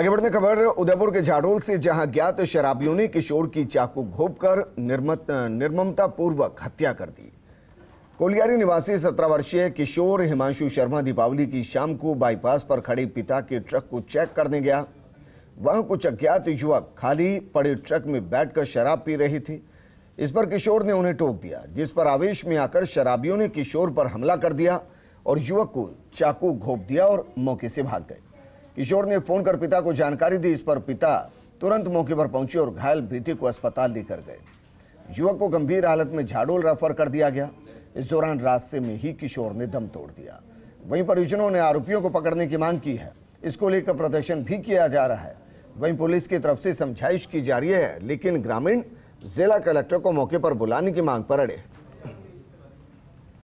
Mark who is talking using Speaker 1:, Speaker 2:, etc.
Speaker 1: आगे बढ़ने खबर उदयपुर के झाड़ोल से जहां ज्ञात शराबियों ने किशोर की चाकू घोपकर निर्मत निर्ममता पूर्वक हत्या कर दी कोलियारी निवासी सत्रह वर्षीय किशोर हिमांशु शर्मा दीपावली की शाम को बाईपास पर खड़े पिता के ट्रक को चेक करने गया वहां कुछ अज्ञात युवक खाली पड़े ट्रक में बैठकर शराब पी रहे थे इस पर किशोर ने उन्हें टोक दिया जिस पर आवेश में आकर शराबियों ने किशोर पर हमला कर दिया और युवक को चाकू घोप दिया और मौके से भाग गए किशोर ने फोन कर पिता को जानकारी दी इस पर पिता तुरंत मौके पर पहुंचे और घायल बेटे को अस्पताल लेकर गए युवक को गंभीर हालत में झाड़ोल रेफर कर दिया गया इस दौरान रास्ते में ही किशोर ने दम तोड़ दिया वहीं परिजनों ने आरोपियों को पकड़ने की मांग की है इसको लेकर प्रदर्शन भी किया जा रहा है वहीं पुलिस की तरफ से समझाइश की जा रही है लेकिन ग्रामीण जिला कलेक्टर को मौके पर बुलाने की मांग पर अड़े